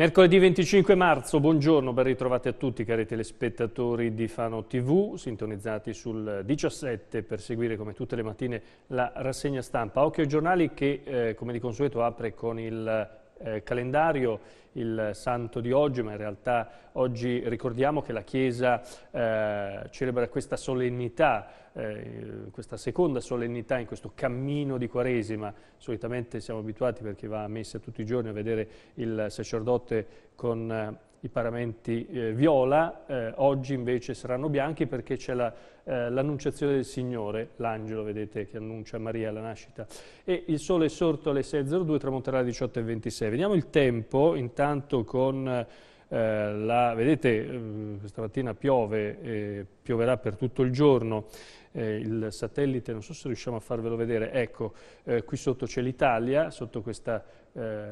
Mercoledì 25 marzo, buongiorno, ben ritrovati a tutti cari telespettatori di Fano TV, sintonizzati sul 17 per seguire come tutte le mattine la rassegna stampa. Occhio ai giornali che eh, come di consueto apre con il eh, calendario il santo di oggi, ma in realtà oggi ricordiamo che la Chiesa eh, celebra questa solennità, eh, questa seconda solennità in questo cammino di Quaresima. Solitamente siamo abituati, perché va a messa tutti i giorni, a vedere il sacerdote con eh, i paramenti eh, viola, eh, oggi invece saranno bianchi perché c'è l'annunciazione la, eh, del Signore, l'angelo vedete che annuncia Maria la nascita, e il sole è sorto alle 6.02, tramonterà alle 18.26. Vediamo il tempo intanto con... Eh, la, vedete, mm, questa mattina piove, pioverà per tutto il giorno, eh, il satellite, non so se riusciamo a farvelo vedere, ecco, eh, qui sotto c'è l'Italia, sotto questa, eh,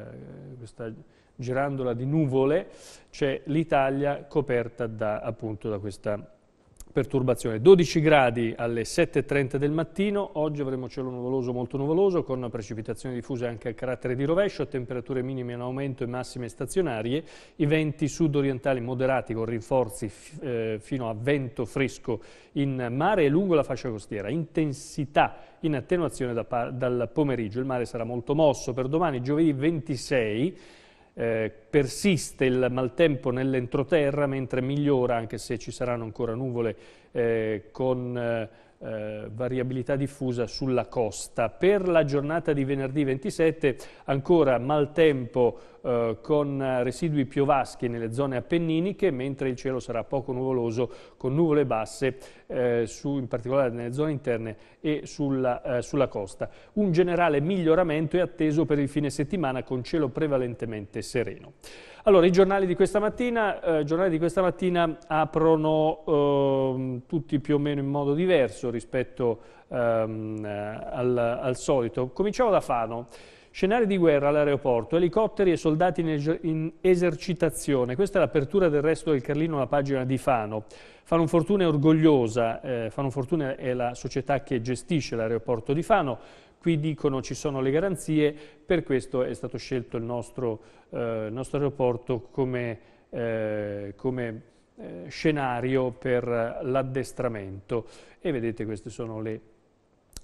questa girandola di nuvole, c'è l'Italia coperta da, appunto da questa perturbazione. 12 gradi alle 7.30 del mattino, oggi avremo cielo nuvoloso molto nuvoloso con precipitazioni diffuse anche a carattere di rovescio, temperature minime in aumento e massime stazionarie, i venti sud-orientali moderati con rinforzi eh, fino a vento fresco in mare e lungo la fascia costiera, intensità in attenuazione da dal pomeriggio, il mare sarà molto mosso per domani, giovedì 26 eh, persiste il maltempo nell'entroterra mentre migliora, anche se ci saranno ancora nuvole, eh, con eh, eh, variabilità diffusa sulla costa. Per la giornata di venerdì 27 ancora maltempo eh, con residui piovaschi nelle zone appenniniche, mentre il cielo sarà poco nuvoloso con nuvole basse, eh, su, in particolare nelle zone interne e sulla, eh, sulla costa. Un generale miglioramento è atteso per il fine settimana con cielo prevalentemente sereno. Allora, i giornali di questa mattina, eh, giornali di questa mattina aprono eh, tutti più o meno in modo diverso rispetto ehm, eh, al, al solito. Cominciamo da Fano. Scenari di guerra all'aeroporto, elicotteri e soldati in, esercitazione. Questa è l'apertura del resto del Carlino alla pagina di Fano. Fano Fortuna è orgogliosa, eh, Fano Fortuna è la società che gestisce l'aeroporto di Fano, Qui dicono ci sono le garanzie, per questo è stato scelto il nostro, eh, il nostro aeroporto come, eh, come eh, scenario per l'addestramento. E vedete queste sono le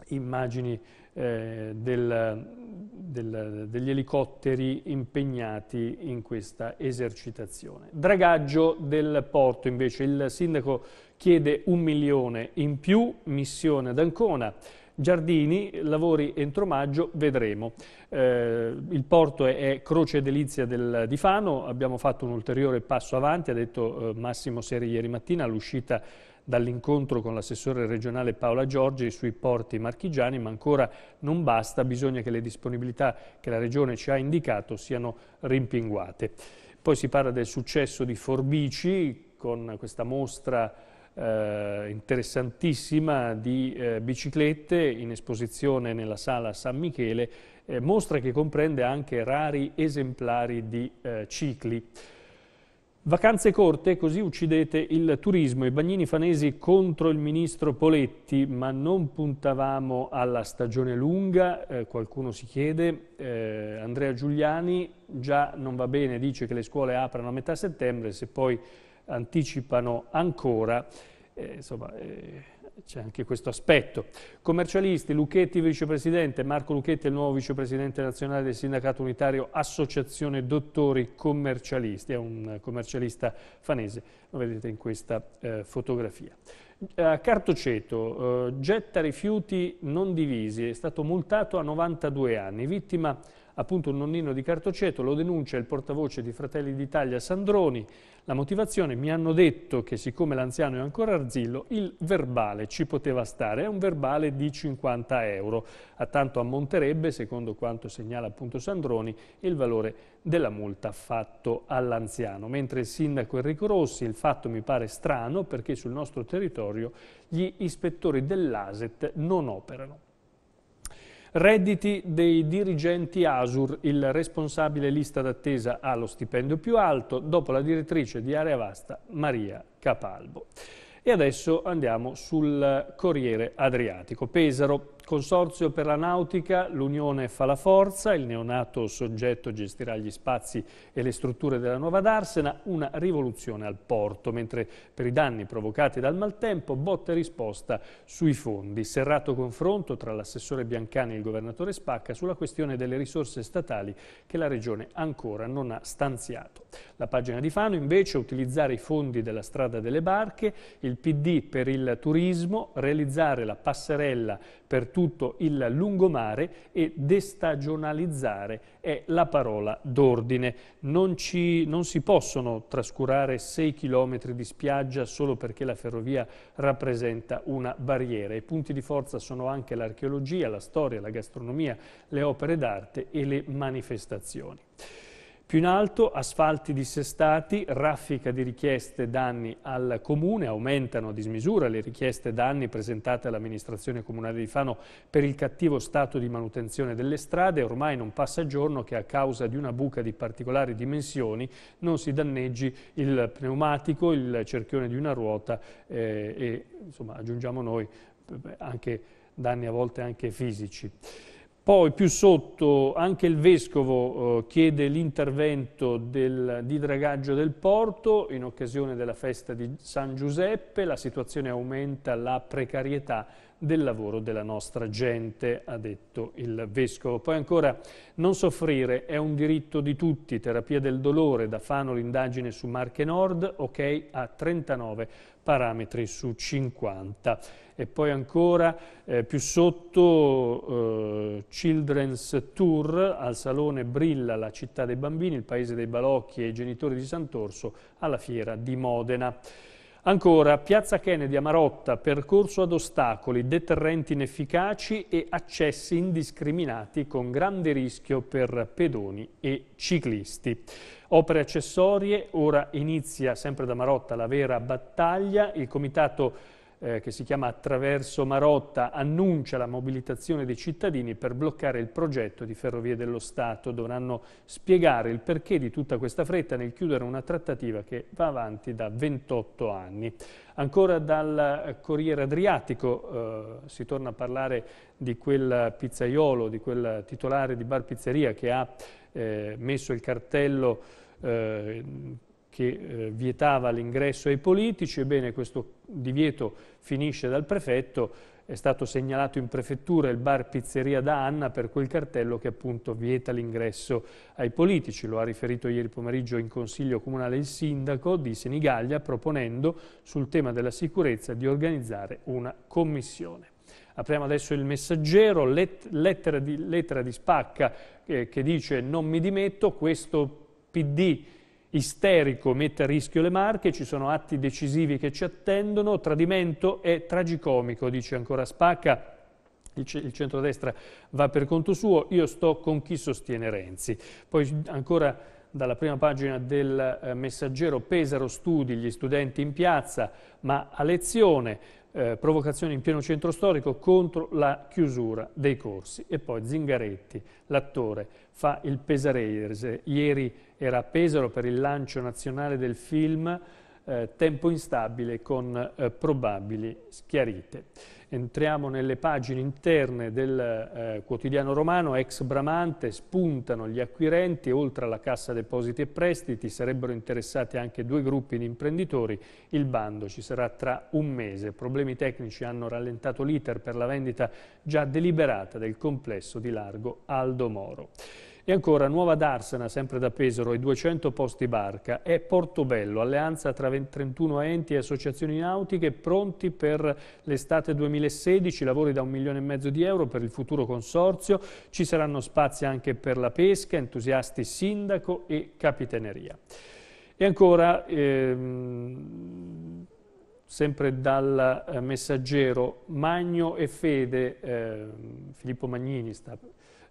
immagini eh, del, del, degli elicotteri impegnati in questa esercitazione. Dragaggio del porto invece, il sindaco chiede un milione in più, missione ad Ancona. Giardini, lavori entro maggio, vedremo. Eh, il porto è, è croce delizia del, di Fano, abbiamo fatto un ulteriore passo avanti, ha detto eh, Massimo Seri ieri mattina all'uscita dall'incontro con l'assessore regionale Paola Giorgi sui porti marchigiani, ma ancora non basta, bisogna che le disponibilità che la Regione ci ha indicato siano rimpinguate. Poi si parla del successo di Forbici con questa mostra eh, interessantissima di eh, biciclette in esposizione nella sala San Michele, eh, mostra che comprende anche rari esemplari di eh, cicli. Vacanze corte, così uccidete il turismo. I bagnini fanesi contro il ministro Poletti, ma non puntavamo alla stagione lunga, eh, qualcuno si chiede. Eh, Andrea Giuliani già non va bene, dice che le scuole aprono a metà settembre, se poi anticipano ancora. Eh, insomma, eh, c'è anche questo aspetto. Commercialisti, Lucchetti vicepresidente, Marco Lucchetti è il nuovo vicepresidente nazionale del sindacato unitario Associazione Dottori Commercialisti, è un commercialista fanese, lo vedete in questa eh, fotografia. Eh, Cartoceto, eh, getta rifiuti non divisi, è stato multato a 92 anni, vittima appunto un nonnino di cartoceto, lo denuncia il portavoce di Fratelli d'Italia Sandroni, la motivazione mi hanno detto che siccome l'anziano è ancora arzillo il verbale ci poteva stare, è un verbale di 50 euro, a tanto ammonterebbe, secondo quanto segnala appunto Sandroni, il valore della multa fatto all'anziano, mentre il sindaco Enrico Rossi il fatto mi pare strano perché sul nostro territorio gli ispettori dell'ASET non operano. Redditi dei dirigenti ASUR, il responsabile lista d'attesa ha lo stipendio più alto, dopo la direttrice di Area Vasta Maria Capalbo. E adesso andiamo sul Corriere Adriatico. Pesaro, Consorzio per la nautica, l'Unione fa la forza, il neonato soggetto gestirà gli spazi e le strutture della nuova Darsena, una rivoluzione al porto, mentre per i danni provocati dal maltempo botta e risposta sui fondi. Serrato confronto tra l'assessore Biancani e il governatore Spacca sulla questione delle risorse statali che la Regione ancora non ha stanziato. La pagina di Fano invece utilizzare i fondi della strada delle barche, il PD per il turismo, realizzare la passerella per tutto il lungomare e destagionalizzare è la parola d'ordine. Non, ci, non si possono trascurare 6 km di spiaggia solo perché la ferrovia rappresenta una barriera. I punti di forza sono anche l'archeologia, la storia, la gastronomia, le opere d'arte e le manifestazioni. Più in alto asfalti dissestati, raffica di richieste danni al comune, aumentano a dismisura le richieste danni presentate all'amministrazione comunale di Fano per il cattivo stato di manutenzione delle strade, ormai non passa giorno che a causa di una buca di particolari dimensioni non si danneggi il pneumatico, il cerchione di una ruota eh, e insomma aggiungiamo noi eh, anche danni a volte anche fisici. Poi più sotto anche il Vescovo eh, chiede l'intervento di dragaggio del porto in occasione della festa di San Giuseppe, la situazione aumenta la precarietà del lavoro della nostra gente, ha detto il Vescovo. Poi ancora, non soffrire è un diritto di tutti, terapia del dolore, da Fano l'indagine su Marche Nord, ok a 39 parametri su 50. E poi ancora, eh, più sotto... Eh, Children's Tour al Salone Brilla, la città dei bambini, il paese dei balocchi e i genitori di Sant'Orso alla fiera di Modena. Ancora, Piazza Kennedy a Marotta, percorso ad ostacoli, deterrenti inefficaci e accessi indiscriminati con grande rischio per pedoni e ciclisti. Opere accessorie, ora inizia sempre da Marotta la vera battaglia, il comitato eh, che si chiama Attraverso Marotta, annuncia la mobilitazione dei cittadini per bloccare il progetto di Ferrovie dello Stato. Dovranno spiegare il perché di tutta questa fretta nel chiudere una trattativa che va avanti da 28 anni. Ancora dal eh, Corriere Adriatico eh, si torna a parlare di quel pizzaiolo, di quel titolare di bar pizzeria che ha eh, messo il cartello eh, che eh, vietava l'ingresso ai politici, ebbene questo divieto finisce dal prefetto, è stato segnalato in prefettura il bar Pizzeria da Anna per quel cartello che appunto vieta l'ingresso ai politici. Lo ha riferito ieri pomeriggio in Consiglio Comunale il sindaco di Senigallia proponendo sul tema della sicurezza di organizzare una commissione. Apriamo adesso il messaggero, let, lettera, di, lettera, di, spacca eh, che dice non mi dimetto, questo PD isterico mette a rischio le marche, ci sono atti decisivi che ci attendono, tradimento è tragicomico, dice ancora Spacca. Il, il centrodestra va per conto suo, io sto con chi sostiene Renzi. Poi ancora dalla prima pagina del eh, messaggero Pesaro studi, gli studenti in piazza, ma a lezione, eh, provocazioni in pieno centro storico contro la chiusura dei corsi. E poi Zingaretti, l'attore, fa il pesarese. Ieri era a Pesaro per il lancio nazionale del film eh, Tempo instabile con eh, probabili schiarite. Entriamo nelle pagine interne del eh, quotidiano romano, ex Bramante, spuntano gli acquirenti, oltre alla Cassa Depositi e Prestiti sarebbero interessati anche due gruppi di imprenditori, il bando ci sarà tra un mese. Problemi tecnici hanno rallentato l'iter per la vendita già deliberata del complesso di Largo Aldo Moro. E ancora Nuova Darsena, sempre da Pesaro, e 200 posti barca, e Portobello, alleanza tra 31 enti e associazioni nautiche pronti per l'estate 2016, lavori da un milione e mezzo di euro per il futuro consorzio, ci saranno spazi anche per la pesca, entusiasti sindaco e capitaneria. E ancora... Ehm, sempre dal eh, messaggero Magno e Fede, eh, Filippo Magnini sta,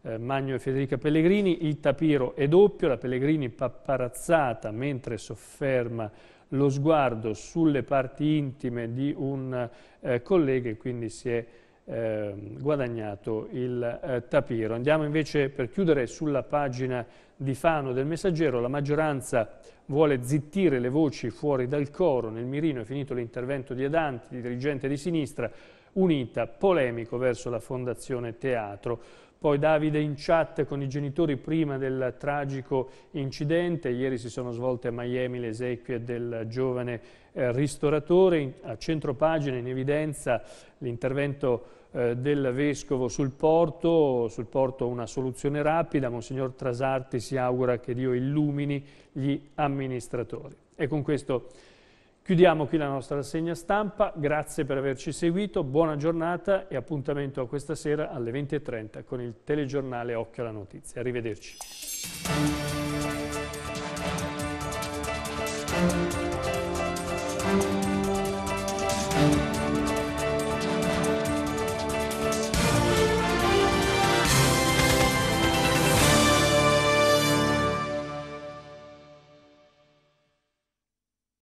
eh, Magno e Federica Pellegrini, il tapiro è doppio, la Pellegrini papparazzata mentre sofferma lo sguardo sulle parti intime di un eh, collega e quindi si è ehm, guadagnato il eh, tapiro. Andiamo invece per chiudere sulla pagina di Fano del messaggero, la maggioranza vuole zittire le voci fuori dal coro, nel mirino è finito l'intervento di Adanti, dirigente di sinistra, unita, polemico verso la Fondazione Teatro. Poi Davide in chat con i genitori prima del tragico incidente, ieri si sono svolte a Miami le esequie del giovane eh, ristoratore, a centro pagina in evidenza l'intervento eh, del Vescovo sul porto, sul porto una soluzione rapida, Monsignor Trasarti si augura che Dio illumini gli amministratori. E con questo chiudiamo qui la nostra rassegna stampa, grazie per averci seguito, buona giornata e appuntamento a questa sera alle 20.30 con il telegiornale Occhio alla Notizia. Arrivederci.